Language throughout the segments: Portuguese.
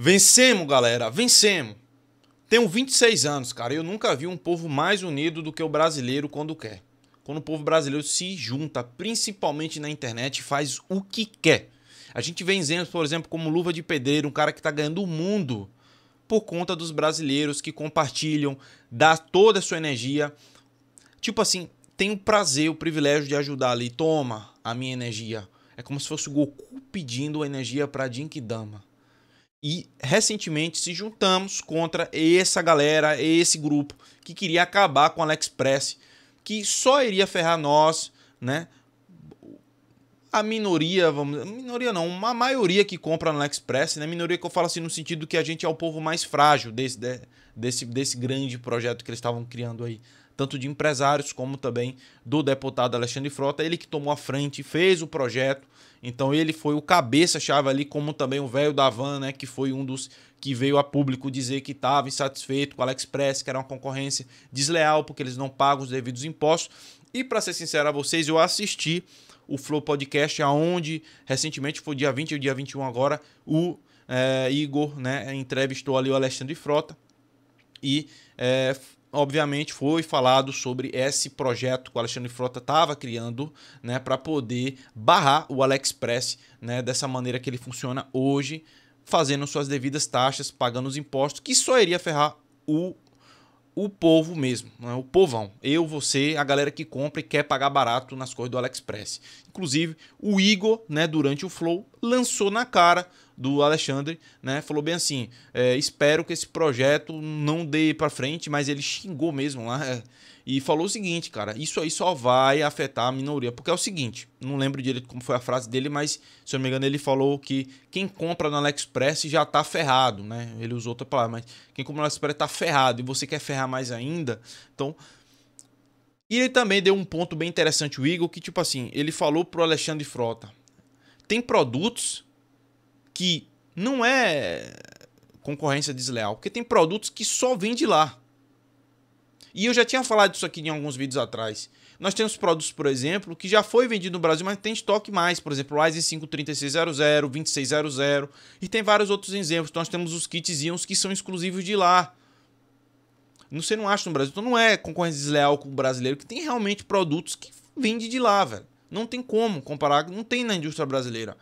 Vencemos, galera, vencemos. Tenho 26 anos, cara, eu nunca vi um povo mais unido do que o brasileiro quando quer. Quando o povo brasileiro se junta, principalmente na internet, faz o que quer. A gente vê exemplos, por exemplo, como Luva de Pedreiro, um cara que está ganhando o mundo por conta dos brasileiros que compartilham, dá toda a sua energia. Tipo assim, tem o prazer, o privilégio de ajudar ali. Toma a minha energia. É como se fosse o Goku pedindo energia para Jinkidama. E recentemente se juntamos contra essa galera, esse grupo que queria acabar com a AliExpress, que só iria ferrar nós, né? A minoria, vamos, minoria não, uma maioria que compra no AliExpress, né? Minoria que eu falo assim no sentido que a gente é o povo mais frágil desse, desse, desse grande projeto que eles estavam criando aí tanto de empresários como também do deputado Alexandre Frota, ele que tomou a frente, fez o projeto, então ele foi o cabeça-chave ali, como também o velho da Van, né, que foi um dos que veio a público dizer que estava insatisfeito com a AliExpress, que era uma concorrência desleal porque eles não pagam os devidos impostos. E para ser sincero a vocês, eu assisti o Flow Podcast, aonde recentemente foi dia 20 e dia 21 agora, o é, Igor né, entrevistou ali o Alexandre Frota e é, obviamente, foi falado sobre esse projeto que o Alexandre Frota estava criando né, para poder barrar o AliExpress né, dessa maneira que ele funciona hoje, fazendo suas devidas taxas, pagando os impostos, que só iria ferrar o, o povo mesmo, né, o povão. Eu, você, a galera que compra e quer pagar barato nas coisas do AliExpress. Inclusive, o Igor, né, durante o Flow, lançou na cara do Alexandre, né? Falou bem assim: é, espero que esse projeto não dê para frente, mas ele xingou mesmo lá. É, e falou o seguinte, cara, isso aí só vai afetar a minoria, porque é o seguinte, não lembro direito como foi a frase dele, mas se eu não me engano ele falou que quem compra no AliExpress já tá ferrado, né? Ele usou outra palavra, mas quem compra no AliExpress tá ferrado e você quer ferrar mais ainda, então e ele também deu um ponto bem interessante, o Igor, que tipo assim, ele falou pro Alexandre Frota: tem produtos que não é concorrência desleal, porque tem produtos que só vende lá. E eu já tinha falado isso aqui em alguns vídeos atrás. Nós temos produtos, por exemplo, que já foi vendido no Brasil, mas tem estoque mais. Por exemplo, o Ryzen 5 3600, 2600 e tem vários outros exemplos. Então, nós temos os kits kitzinhos que são exclusivos de lá. Você não acha no Brasil. Então não é concorrência desleal com o brasileiro, que tem realmente produtos que vende de lá, velho. Não tem como comparar, não tem na indústria brasileira.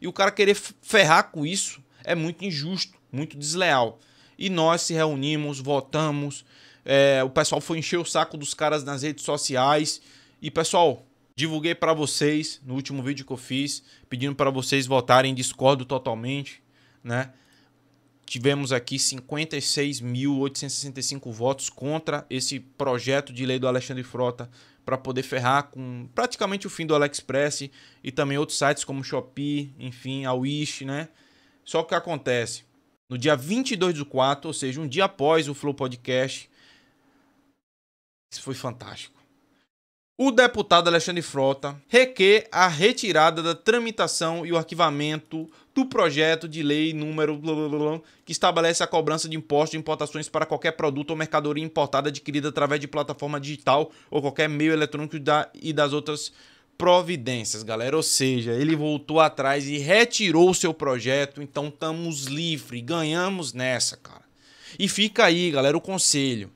E o cara querer ferrar com isso é muito injusto, muito desleal. E nós se reunimos, votamos, é, o pessoal foi encher o saco dos caras nas redes sociais. E pessoal, divulguei para vocês no último vídeo que eu fiz, pedindo para vocês votarem, discordo totalmente, né? tivemos aqui 56.865 votos contra esse projeto de lei do Alexandre Frota para poder ferrar com praticamente o fim do AliExpress e também outros sites como Shopee, enfim, a Wish, né? Só que o que acontece? No dia 22 do 4, ou seja, um dia após o Flow Podcast, isso foi fantástico. O deputado Alexandre Frota requer a retirada da tramitação e o arquivamento do projeto de lei número blá, blá, blá, que estabelece a cobrança de impostos de importações para qualquer produto ou mercadoria importada adquirida através de plataforma digital ou qualquer meio eletrônico da, e das outras providências, galera. Ou seja, ele voltou atrás e retirou o seu projeto, então estamos livres, ganhamos nessa, cara. E fica aí, galera, o conselho.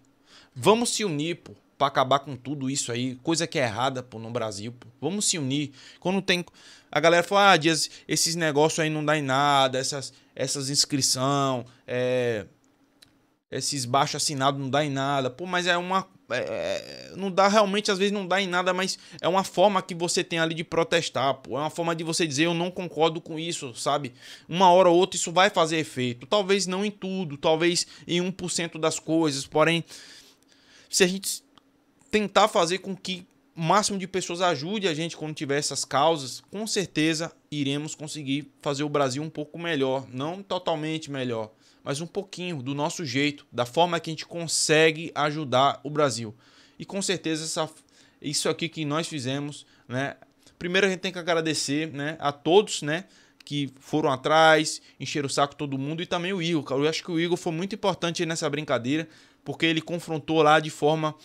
Vamos se unir, pô para acabar com tudo isso aí, coisa que é errada pô, no Brasil. Pô. Vamos se unir. Quando tem. A galera fala, ah, Dias, esses negócios aí não dá em nada, essas, essas inscrição, é, esses baixo assinado não dá em nada. Pô, mas é uma. É, é, não dá realmente, às vezes não dá em nada, mas é uma forma que você tem ali de protestar, pô. É uma forma de você dizer eu não concordo com isso, sabe? Uma hora ou outra isso vai fazer efeito. Talvez não em tudo, talvez em 1% das coisas, porém. Se a gente tentar fazer com que o máximo de pessoas ajude a gente quando tiver essas causas, com certeza iremos conseguir fazer o Brasil um pouco melhor, não totalmente melhor, mas um pouquinho do nosso jeito, da forma que a gente consegue ajudar o Brasil. E com certeza essa, isso aqui que nós fizemos, né? Primeiro a gente tem que agradecer, né, a todos, né, que foram atrás, encheram o saco todo mundo e também o Igor, Eu acho que o Igor foi muito importante nessa brincadeira, porque ele confrontou lá de forma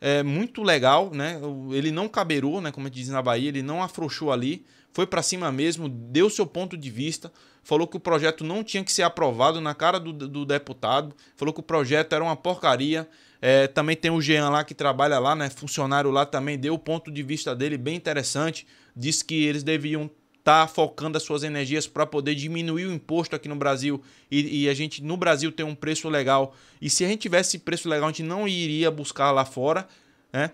é, muito legal, né? Ele não caberou, né? Como a gente diz na Bahia, ele não afrouxou ali, foi para cima mesmo, deu seu ponto de vista, falou que o projeto não tinha que ser aprovado na cara do, do deputado, falou que o projeto era uma porcaria. É, também tem o Jean lá que trabalha lá, né? Funcionário lá também deu o ponto de vista dele bem interessante, disse que eles deviam está focando as suas energias para poder diminuir o imposto aqui no Brasil e, e, a gente no Brasil tem um preço legal. E se a gente tivesse preço legal, a gente não iria buscar lá fora, né?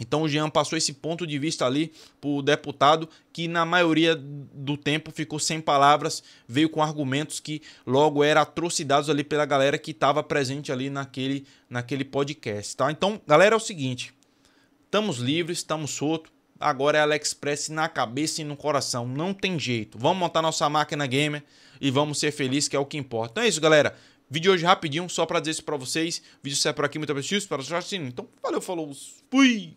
Então o Jean passou esse ponto de vista ali para o deputado, que na maioria do tempo ficou sem palavras, veio com argumentos que logo eram atrocidades ali pela galera que estava presente ali naquele, naquele podcast, tá? Então, galera, é o seguinte, estamos livres, estamos soltos, agora é AliExpress na cabeça e no coração. Não tem jeito. Vamos montar nossa máquina gamer e vamos ser felizes, que é o que importa. Então é isso, galera. Vídeo hoje rapidinho, só para dizer isso para vocês. vídeo sai é por aqui, muito obrigado para os para Então, valeu, falou, fui!